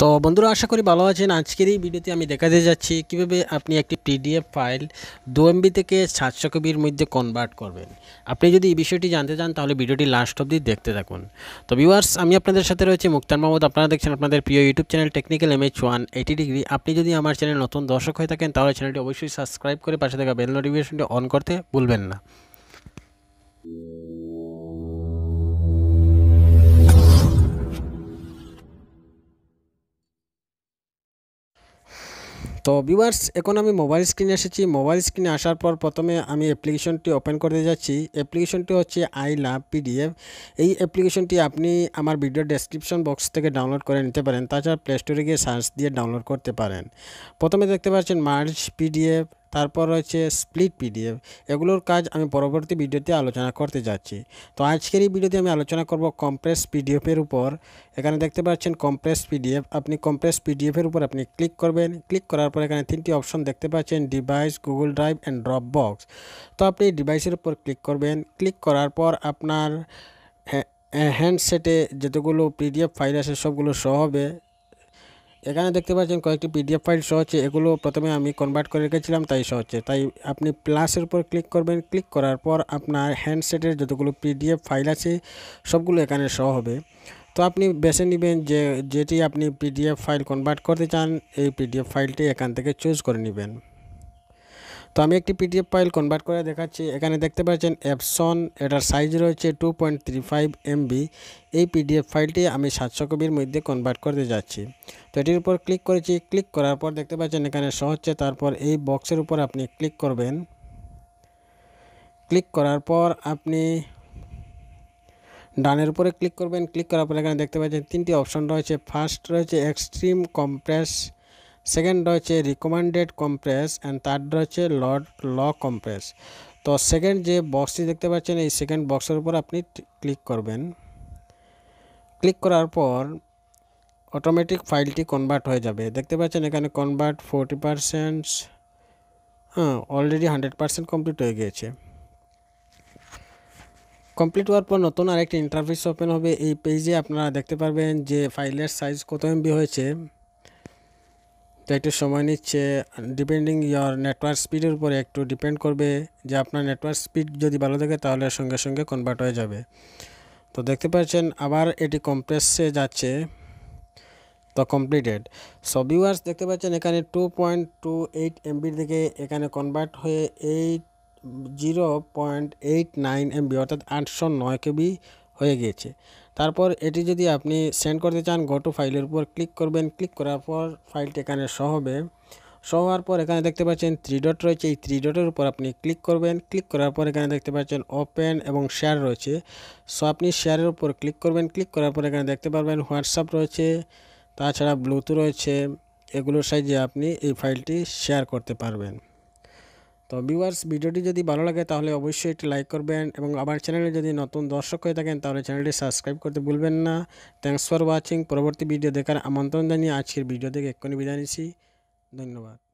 তো বন্ধুরা আশা করি ভালো আছেন আজকের এই ভিডিওতে আমি দেখাতে যাচ্ছি কিভাবে আপনি একটি পিডিএফ ফাইল দু এমবি থেকে সাতশো কপির মধ্যে কনভার্ট করবেন আপনি যদি এই বিষয়টি জানতে চান তাহলে ভিডিওটি লাস্ট অবধি দেখতে থাকুন তো ভিউয়ার্স আমি আপনাদের সাথে রয়েছে মুক্তার মাহমুদ আপনারা দেখছেন আপনাদের প্রিয় YouTube channel technical M H one eighty degree আপনি যদি আমার চ্যানেল নতুন দর্শক হয়ে থাকেন তাহলে চ্যানেলটি অবশ্যই সাবস্ক্রাইব করে পাশে থাকা বেল নোটিফিকেশনটি অন করতে ভুলবেন না তো ভিউয়ার্স এখন আমি মোবাইল স্ক্রিনে এসেছি মোবাইল স্ক্রিনে আসার পর প্রথমে আমি অ্যাপ্লিকেশনটি ওপেন করতে যাচ্ছি অ্যাপ্লিকেশনটি হচ্ছে আই লাভ পিডিএফ এই অ্যাপ্লিকেশনটি আপনি আমার ভিডিও ডেসক্রিপশন বক্স থেকে ডাউনলোড করে নিতে পারেন তাছাড়া প্লে স্টোরে গিয়ে সার্চ দিয়ে ডাউনলোড করতে পারেন প্রথমে দেখতে পাচ্ছেন মার্চ পিডিএফ তারপর রয়েছে স্প্লিট পিডিএফ এগুলোর কাজ আমি পরবর্তী ভিডিওতে আলোচনা করতে যাচ্ছি তো আজকের এই ভিডিওতে আমি আলোচনা করব কম্প্রেস পিডিএফের উপর এখানে দেখতে পাচ্ছেন কম্প্রেস পিডিএফ আপনি কম্প্রেস পিডিএফের উপর আপনি ক্লিক করবেন ক্লিক করার পর এখানে তিনটি অপশন দেখতে পাচ্ছেন device Google Drive and Dropbox তো আপনি ডিভাইসের উপর ক্লিক করবেন ক্লিক করার পর আপনার হ্যান্ডসেটে যতগুলো পিডিএফ ফাইল আছে সবগুলো সহ হবে এখানে দেখতে পাচ্ছেন কয়েকটি পিডিএফ ফাইল শো হচ্ছে এগুলো প্রথমে আমি কনভার্ট করে রেখেছিলাম তাই শো হচ্ছে তাই আপনি প্লাসের উপর ক্লিক করবেন ক্লিক করার পর আপনার হ্যান্ডসেটের যতগুলো পিডিএফ ফাইল আছে সবগুলো এখানে শো হবে তো আপনি বেছে নেবেন যে যেটি আপনি পিডিএফ ফাইল কনভার্ট করতে চান এই পিডিএফ ফাইলটি এখান থেকে চুজ করে নেবেন তো আমি একটি পিডিএফ ফাইল কনভার্ট করে দেখাচ্ছি এখানে দেখতে পাচ্ছেন অ্যাপসন এটার সাইজ রয়েছে two point three five MB এই পিডিএফ ফাইলটি আমি সাতশো কপির মধ্যে কনভার্ট করতে যাচ্ছি তো এটির উপর ক্লিক করেছি ক্লিক করার পর দেখতে পাচ্ছেন এখানে সহজে তারপর এই বক্সের উপর আপনি ক্লিক করবেন ক্লিক করার পর আপনি ডানের উপরে ক্লিক করবেন ক্লিক করার পর এখানে দেখতে পাচ্ছেন তিনটি অপশন রয়েছে ফার্স্ট রয়েছে এক্সট্রিম কম্প্রেস সেকেন্ড রয়েছে রিকমেন্ডেড কম্প্রেস অ্যান্ড থার্ড রয়েছে লড ল কম্প্রেস তো সেকেন্ড যে বক্সটি দেখতে পাচ্ছেন এই সেকেন্ড বক্সের উপর আপনি ক্লিক করবেন ক্লিক করার পর অটোমেটিক ফাইলটি কনভার্ট হয়ে যাবে দেখতে পাচ্ছেন এখানে কনভার্ট ফোরটি পারসেন্ট হ্যাঁ অলরেডি হান্ড্রেড পারসেন্ট কমপ্লিট হয়ে গিয়েছে কমপ্লিট হওয়ার পর নতুন আরেকটি ইন্টারফেস ওপেন হবে এই পেজে আপনারা দেখতে পারবেন যে ফাইলের সাইজ কত এমবি হয়েছে তো একটু সময় নিচ্ছে ডিপেন্ডিং ইয়ার নেটওয়ার্ক স্পিডের উপরে একটু ডিপেন্ড করবে যে আপনার নেটওয়ার্ক স্পিড যদি ভালো থাকে তাহলে সঙ্গে সঙ্গে কনভার্ট হয়ে যাবে তো দেখতে পাচ্ছেন আবার এটি কমপ্রেসে যাচ্ছে তো কমপ্লিটেড সো ভিউয়ার্স দেখতে পাচ্ছেন এখানে টু পয়েন্ট টু এইট এমবির দিকে এখানে কনভার্ট হয়ে eight zero point eight nine MB অর্থাৎ আটশো নয় কেবি হয়ে গিয়েছে তারপর এটি যদি আপনি সেন্ড করতে চান গোটু ফাইলের উপর ক্লিক করবেন ক্লিক করার পর ফাইলটি এখানে শো হবে শো হওয়ার পর এখানে দেখতে পাচ্ছেন থ্রি ডট রয়েছে এই থ্রি ডটের উপর আপনি ক্লিক করবেন ক্লিক করার পর এখানে দেখতে পাচ্ছেন ওপেন এবং শেয়ার রয়েছে সো আপনি শেয়ারের উপর ক্লিক করবেন ক্লিক করার পর এখানে দেখতে পারবেন হোয়াটসঅ্যাপ রয়েছে তাছাড়া ব্লুটুথ রয়েছে এগুলোর সাহায্যে আপনি এই ফাইলটি শেয়ার করতে পারবেন তো ভিউয়ার্স ভিডিওটি যদি ভালো লাগে তাহলে অবশ্যই একটি লাইক করবেন এবং আমার চ্যানেলে যদি নতুন দর্শক হয়ে থাকেন তাহলে চ্যানেলটি সাবস্ক্রাইব করতে ভুলবেন না থ্যাংকস ফর ওয়াচিং পরবর্তী ভিডিও দেখার আমন্ত্রণ জানিয়ে আজকের ভিডিও থেকে এক্ষুনি বিদায় নিচ্ছি ধন্যবাদ